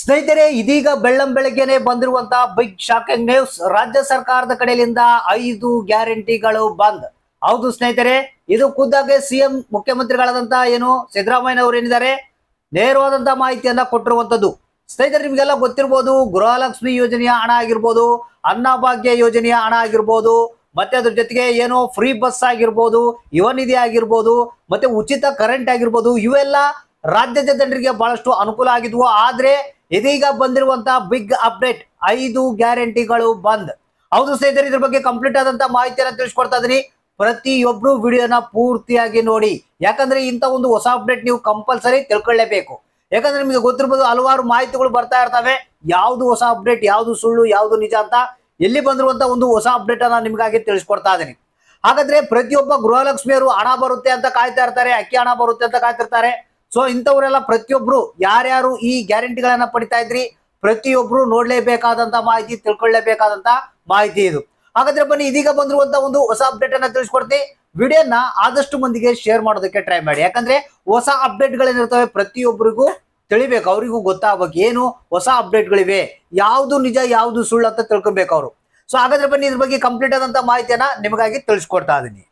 ಸ್ನೇಹಿತರೆ ಇದೀಗ ಬೆಳ್ಳಂ ಬೆಳಗ್ಗೆನೆ ಬಂದಿರುವಂತಹ ಬಿಗ್ ಶಾಕಿಂಗ್ ನ್ಯೂಸ್ ರಾಜ್ಯ ಸರ್ಕಾರದ ಕಡೆಯಿಂದ ಐದು ಗ್ಯಾರಂಟಿಗಳು ಬಂದ್ ಹೌದು ಸ್ನೇಹಿತರೆ ಇದು ಖುದ್ದಾಗೆ ಸಿಎಂ ಮುಖ್ಯಮಂತ್ರಿಗಳಾದಂತಹ ಏನು ಸಿದ್ದರಾಮಯ್ಯ ಅವರು ಏನಿದ್ದಾರೆ ನೇರವಾದಂತಹ ಮಾಹಿತಿಯನ್ನ ಕೊಟ್ಟಿರುವಂತದ್ದು ಸ್ನೇಹಿತರೆ ನಿಮಗೆಲ್ಲ ಗೊತ್ತಿರಬಹುದು ಗೃಹಲಕ್ಷ್ಮಿ ಯೋಜನೆಯ ಹಣ ಆಗಿರ್ಬೋದು ಅನ್ನಭಾಗ್ಯ ಯೋಜನೆಯ ಹಣ ಆಗಿರ್ಬೋದು ಮತ್ತೆ ಅದ್ರ ಜೊತೆಗೆ ಏನು ಫ್ರೀ ಬಸ್ ಆಗಿರ್ಬೋದು ನಿಧಿ ಆಗಿರ್ಬೋದು ಮತ್ತೆ ಉಚಿತ ಕರೆಂಟ್ ಆಗಿರ್ಬೋದು ಇವೆಲ್ಲ ರಾಜ್ಯದ ಜನರಿಗೆ ಬಹಳಷ್ಟು ಅನುಕೂಲ ಆಗಿದ್ವು ಆದ್ರೆ ಇದೀಗ ಬಂದಿರುವಂತಹ ಬಿಗ್ ಅಪ್ಡೇಟ್ ಐದು ಗ್ಯಾರಂಟಿಗಳು ಬಂದ್ ಹೌದು ಸ್ನೇಹಿತರೆ ಇದ್ರ ಬಗ್ಗೆ ಕಂಪ್ಲೀಟ್ ಆದಂತ ಮಾಹಿತಿಯನ್ನ ತಿಳಿಸ್ಕೊಡ್ತಾ ಇದೀನಿ ಪ್ರತಿಯೊಬ್ರು ವಿಡಿಯೋನ ಪೂರ್ತಿಯಾಗಿ ನೋಡಿ ಯಾಕಂದ್ರೆ ಇಂತ ಒಂದು ಹೊಸ ಅಪ್ಡೇಟ್ ನೀವು ಕಂಪಲ್ಸರಿ ತಿಳ್ಕೊಳ್ಳೇಬೇಕು ಯಾಕಂದ್ರೆ ನಿಮಗೆ ಗೊತ್ತಿರ್ಬೋದು ಹಲವಾರು ಮಾಹಿತಿಗಳು ಬರ್ತಾ ಇರ್ತವೆ ಯಾವುದು ಹೊಸ ಅಪ್ಡೇಟ್ ಯಾವುದು ಸುಳ್ಳು ಯಾವುದು ನಿಜ ಅಂತ ಎಲ್ಲಿ ಬಂದಿರುವಂತಹ ಒಂದು ಹೊಸ ಅಪ್ಡೇಟ್ ಅನ್ನ ನಿಮಗಾಗಿ ತಿಳಿಸ್ಕೊಡ್ತಾ ಇದೀನಿ ಹಾಗಾದ್ರೆ ಪ್ರತಿಯೊಬ್ಬ ಗೃಹಲಕ್ಷ್ಮಿಯರು ಹಣ ಬರುತ್ತೆ ಅಂತ ಕಾಯ್ತಾ ಇರ್ತಾರೆ ಅಕ್ಕಿ ಹಣ ಬರುತ್ತೆ ಅಂತ ಕಾಯ್ತಿರ್ತಾರೆ ಸೊ ಇಂಥವರೆಲ್ಲ ಪ್ರತಿಯೊಬ್ರು ಯಾರ್ಯಾರು ಈ ಗ್ಯಾರಂಟಿಗಳನ್ನ ಪಡಿತಾ ಇದ್ರಿ ಪ್ರತಿಯೊಬ್ರು ನೋಡ್ಲೇಬೇಕಾದಂತ ಮಾಹಿತಿ ತಿಳ್ಕೊಳ್ಳೇಬೇಕಾದಂತ ಮಾಹಿತಿ ಇದು ಹಾಗಾದ್ರೆ ಬನ್ನಿ ಇದೀಗ ಬಂದಿರುವಂತ ಒಂದು ಹೊಸ ಅಪ್ಡೇಟ್ ಅನ್ನ ತಿಳಿಸ್ಕೊಡ್ತಿ ವಿಡಿಯೋನ ಆದಷ್ಟು ಮಂದಿಗೆ ಶೇರ್ ಮಾಡೋದಕ್ಕೆ ಟ್ರೈ ಮಾಡಿ ಯಾಕಂದ್ರೆ ಹೊಸ ಅಪ್ಡೇಟ್ ಗಳೇನಿರ್ತವೆ ಪ್ರತಿಯೊಬ್ಬರಿಗೂ ತಿಳಿಬೇಕು ಅವರಿಗೂ ಗೊತ್ತಾಗಬೇಕು ಏನು ಹೊಸ ಅಪ್ಡೇಟ್ಗಳಿವೆ ಯಾವುದು ನಿಜ ಯಾವುದು ಸುಳ್ಳು ಅಂತ ತಿಳ್ಕೊಬೇಕು ಅವರು ಸೊ ಹಾಗಾದ್ರೆ ಬನ್ನಿ ಇದ್ರ ಬಗ್ಗೆ ಕಂಪ್ಲೀಟ್ ಆದಂತ ಮಾಹಿತಿಯನ್ನ ನಿಮಗಾಗಿ ತಿಳಿಸ್ಕೊಡ್ತಾ ಇದ್ದೀನಿ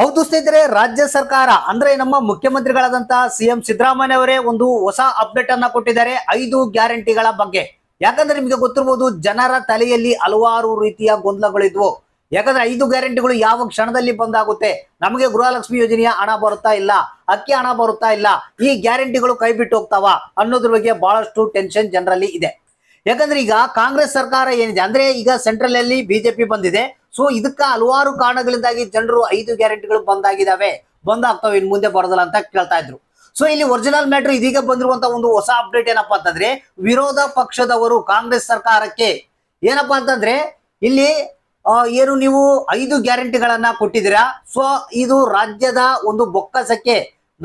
ಹೌದು ಸ್ನೇಹಿತರೆ ರಾಜ್ಯ ಸರ್ಕಾರ ಅಂದ್ರೆ ನಮ್ಮ ಮುಖ್ಯಮಂತ್ರಿಗಳಾದಂತಹ ಸಿಎಂ ಸಿದ್ದರಾಮಯ್ಯ ಅವರೇ ಒಂದು ಹೊಸ ಅಪ್ಡೇಟ್ ಅನ್ನ ಕೊಟ್ಟಿದ್ದಾರೆ ಐದು ಗ್ಯಾರಂಟಿಗಳ ಬಗ್ಗೆ ಯಾಕಂದ್ರೆ ನಿಮಗೆ ಗೊತ್ತಿರಬಹುದು ಜನರ ತಲೆಯಲ್ಲಿ ಹಲವಾರು ರೀತಿಯ ಗೊಂದಲಗಳಿದ್ವು ಯಾಕಂದ್ರೆ ಐದು ಗ್ಯಾರಂಟಿಗಳು ಯಾವ ಕ್ಷಣದಲ್ಲಿ ಬಂದಾಗುತ್ತೆ ನಮಗೆ ಗೃಹಲಕ್ಷ್ಮಿ ಯೋಜನೆಯ ಹಣ ಬರುತ್ತಾ ಇಲ್ಲ ಅಕ್ಕಿ ಹಣ ಬರುತ್ತಾ ಇಲ್ಲ ಈ ಗ್ಯಾರಂಟಿಗಳು ಕೈ ಬಿಟ್ಟು ಹೋಗ್ತಾವ ಅನ್ನೋದ್ರ ಬಗ್ಗೆ ಬಹಳಷ್ಟು ಟೆನ್ಷನ್ ಜನರಲ್ಲಿ ಇದೆ ಯಾಕಂದ್ರೆ ಈಗ ಕಾಂಗ್ರೆಸ್ ಸರ್ಕಾರ ಏನಿದೆ ಅಂದ್ರೆ ಈಗ ಸೆಂಟ್ರಲ್ ಅಲ್ಲಿ ಬಿಜೆಪಿ ಬಂದಿದೆ ಸೊ ಇದಕ್ಕ ಹಲವಾರು ಕಾರಣಗಳಿಂದಾಗಿ ಜನರು ಐದು ಗ್ಯಾರಂಟಿಗಳು ಬಂದಾಗಿದ್ದಾವೆ ಆಗ್ತಾವೆ ಇನ್ ಮುಂದೆ ಬರೋದಲ್ಲ ಅಂತ ಕೇಳ್ತಾ ಇದ್ರು ಸೊ ಇಲ್ಲಿ ಒರಿಜಿನಲ್ ಮ್ಯಾಟರ್ ಇದೀಗ ಬಂದಿರುವಂತ ಒಂದು ಹೊಸ ಅಪ್ಡೇಟ್ ಏನಪ್ಪಾ ಅಂತಂದ್ರೆ ವಿರೋಧ ಪಕ್ಷದವರು ಕಾಂಗ್ರೆಸ್ ಸರ್ಕಾರಕ್ಕೆ ಏನಪ್ಪಾ ಅಂತಂದ್ರೆ ಇಲ್ಲಿ ಏನು ನೀವು ಐದು ಗ್ಯಾರಂಟಿಗಳನ್ನ ಕೊಟ್ಟಿದ್ದೀರಾ ಸೊ ಇದು ರಾಜ್ಯದ ಒಂದು ಬೊಕ್ಕಸಕ್ಕೆ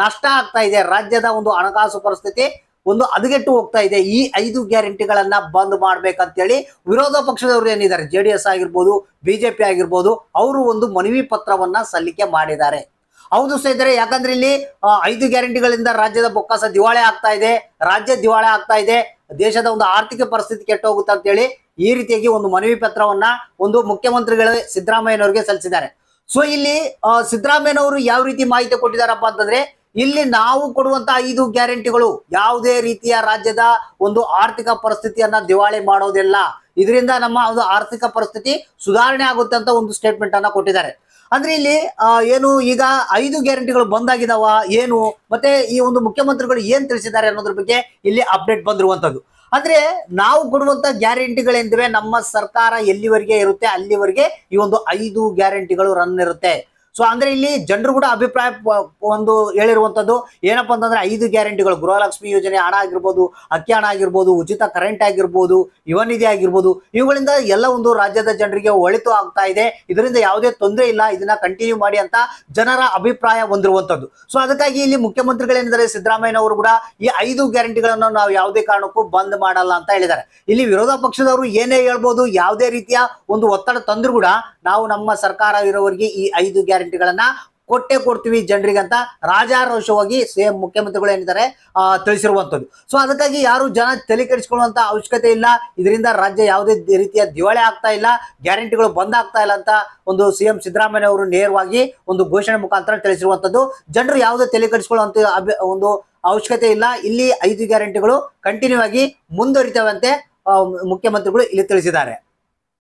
ನಷ್ಟ ಆಗ್ತಾ ಇದೆ ರಾಜ್ಯದ ಒಂದು ಹಣಕಾಸು ಪರಿಸ್ಥಿತಿ ಒಂದು ಅದಗೆಟ್ಟು ಹೋಗ್ತಾ ಇದೆ ಈ ಐದು ಗ್ಯಾರಂಟಿಗಳನ್ನ ಬಂದ್ ಮಾಡ್ಬೇಕಂತೇಳಿ ವಿರೋಧ ಪಕ್ಷದವರು ಏನಿದ್ದಾರೆ ಜೆ ಡಿ ಎಸ್ ಆಗಿರ್ಬೋದು ಬಿಜೆಪಿ ಆಗಿರ್ಬೋದು ಅವರು ಒಂದು ಮನವಿ ಪತ್ರವನ್ನ ಸಲ್ಲಿಕೆ ಮಾಡಿದ್ದಾರೆ ಹೌದು ಸ್ನೇಹಿತರೆ ಯಾಕಂದ್ರೆ ಇಲ್ಲಿ ಐದು ಗ್ಯಾರಂಟಿಗಳಿಂದ ರಾಜ್ಯದ ಬೊಕ್ಕಸ ದಿವಾಳಿ ಆಗ್ತಾ ಇದೆ ರಾಜ್ಯ ದಿವಾಳಿ ಆಗ್ತಾ ಇದೆ ದೇಶದ ಒಂದು ಆರ್ಥಿಕ ಪರಿಸ್ಥಿತಿ ಅಂತ ಅಂತೇಳಿ ಈ ರೀತಿಯಾಗಿ ಒಂದು ಮನವಿ ಪತ್ರವನ್ನ ಒಂದು ಮುಖ್ಯಮಂತ್ರಿಗಳು ಸಿದ್ದರಾಮಯ್ಯನವರಿಗೆ ಸಲ್ಲಿಸಿದ್ದಾರೆ ಸೊ ಇಲ್ಲಿ ಸಿದ್ದರಾಮಯ್ಯನವರು ಯಾವ ರೀತಿ ಮಾಹಿತಿ ಕೊಟ್ಟಿದಾರಪ್ಪ ಅಂತಂದ್ರೆ ಇಲ್ಲಿ ನಾವು ಕೊಡುವಂತಹ ಐದು ಗ್ಯಾರಂಟಿಗಳು ಯಾವುದೇ ರೀತಿಯ ರಾಜ್ಯದ ಒಂದು ಆರ್ಥಿಕ ಪರಿಸ್ಥಿತಿಯನ್ನ ದಿವಾಳಿ ಮಾಡೋದಿಲ್ಲ ಇದರಿಂದ ನಮ್ಮ ಒಂದು ಆರ್ಥಿಕ ಪರಿಸ್ಥಿತಿ ಸುಧಾರಣೆ ಆಗುತ್ತೆ ಅಂತ ಒಂದು ಸ್ಟೇಟ್ಮೆಂಟ್ ಅನ್ನ ಕೊಟ್ಟಿದ್ದಾರೆ ಅಂದ್ರೆ ಇಲ್ಲಿ ಏನು ಈಗ ಐದು ಗ್ಯಾರಂಟಿಗಳು ಬಂದಾಗಿದಾವ ಏನು ಮತ್ತೆ ಈ ಒಂದು ಮುಖ್ಯಮಂತ್ರಿಗಳು ಏನ್ ತಿಳಿಸಿದ್ದಾರೆ ಅನ್ನೋದ್ರ ಬಗ್ಗೆ ಇಲ್ಲಿ ಅಪ್ಡೇಟ್ ಬಂದಿರುವಂತದ್ದು ಅಂದ್ರೆ ನಾವು ಕೊಡುವಂತ ಗ್ಯಾರಂಟಿಗಳೆಂದ್ರೆ ನಮ್ಮ ಸರ್ಕಾರ ಎಲ್ಲಿವರೆಗೆ ಇರುತ್ತೆ ಅಲ್ಲಿವರೆಗೆ ಈ ಒಂದು ಐದು ಗ್ಯಾರಂಟಿಗಳು ರನ್ ಇರುತ್ತೆ ಸೊ ಅಂದ್ರೆ ಇಲ್ಲಿ ಜನರು ಕೂಡ ಅಭಿಪ್ರಾಯ ಒಂದು ಹೇಳಿರುವಂತದ್ದು ಏನಪ್ಪಾ ಅಂತಂದ್ರೆ ಐದು ಗ್ಯಾರಂಟಿಗಳು ಗೃಹಲಕ್ಷ್ಮಿ ಯೋಜನೆ ಹಣ ಆಗಿರ್ಬೋದು ಅಕ್ಕಿ ಹಣ ಆಗಿರ್ಬೋದು ಉಚಿತ ಕರೆಂಟ್ ಆಗಿರ್ಬೋದು ಯುವ ನಿಧಿ ಆಗಿರ್ಬೋದು ಇವುಗಳಿಂದ ಎಲ್ಲ ಒಂದು ರಾಜ್ಯದ ಜನರಿಗೆ ಒಳಿತು ಆಗ್ತಾ ಇದೆ ಇದರಿಂದ ಯಾವುದೇ ತೊಂದರೆ ಇಲ್ಲ ಇದನ್ನ ಕಂಟಿನ್ಯೂ ಮಾಡಿ ಅಂತ ಜನರ ಅಭಿಪ್ರಾಯ ಹೊಂದಿರುವಂತದ್ದು ಸೊ ಅದಕ್ಕಾಗಿ ಇಲ್ಲಿ ಮುಖ್ಯಮಂತ್ರಿಗಳೇನಿದ್ದಾರೆ ಸಿದ್ದರಾಮಯ್ಯನವರು ಕೂಡ ಈ ಐದು ಗ್ಯಾರಂಟಿಗಳನ್ನು ನಾವು ಯಾವುದೇ ಕಾರಣಕ್ಕೂ ಬಂದ್ ಮಾಡಲ್ಲ ಅಂತ ಹೇಳಿದ್ದಾರೆ ಇಲ್ಲಿ ವಿರೋಧ ಪಕ್ಷದವರು ಏನೇ ಹೇಳ್ಬೋದು ಯಾವುದೇ ರೀತಿಯ ಒಂದು ಒತ್ತಡ ತಂದ್ರು ಕೂಡ ನಾವು ನಮ್ಮ ಸರ್ಕಾರ ಇರೋವರಿಗೆ ಈ ಐದು ಗ್ಯಾರಂಟಿಗಳನ್ನ ಕೊಟ್ಟೆ ಕೊಡ್ತೀವಿ ಜನರಿಗೆ ಅಂತ ರಾಜಾರೋಷವಾಗಿ ಸಿಎಂ ಮುಖ್ಯಮಂತ್ರಿಗಳು ಏನಿದ್ದಾರೆ ತಿಳಿಸಿರುವಂತದ್ದು ಸೊ ಅದಕ್ಕಾಗಿ ಯಾರು ಜನ ತಲೆ ಕೆಡಿಸಿಕೊಳ್ಳುವಂತ ಅವಶ್ಯಕತೆ ಇಲ್ಲ ಇದರಿಂದ ರಾಜ್ಯ ಯಾವುದೇ ರೀತಿಯ ದಿವಾಳಿ ಆಗ್ತಾ ಇಲ್ಲ ಗ್ಯಾರಂಟಿಗಳು ಬಂದ್ ಆಗ್ತಾ ಇಲ್ಲ ಅಂತ ಒಂದು ಸಿಎಂ ಸಿದ್ದರಾಮಯ್ಯ ಅವರು ನೇರವಾಗಿ ಒಂದು ಘೋಷಣೆ ಮುಖಾಂತರ ತಿಳಿಸಿರುವಂತದ್ದು ಜನರು ಯಾವುದೇ ತಲೆ ಒಂದು ಅವಶ್ಯಕತೆ ಇಲ್ಲ ಇಲ್ಲಿ ಐದು ಗ್ಯಾರಂಟಿಗಳು ಕಂಟಿನ್ಯೂ ಆಗಿ ಮುಂದುವರಿತಾವಂತೆ ಮುಖ್ಯಮಂತ್ರಿಗಳು ಇಲ್ಲಿ ತಿಳಿಸಿದ್ದಾರೆ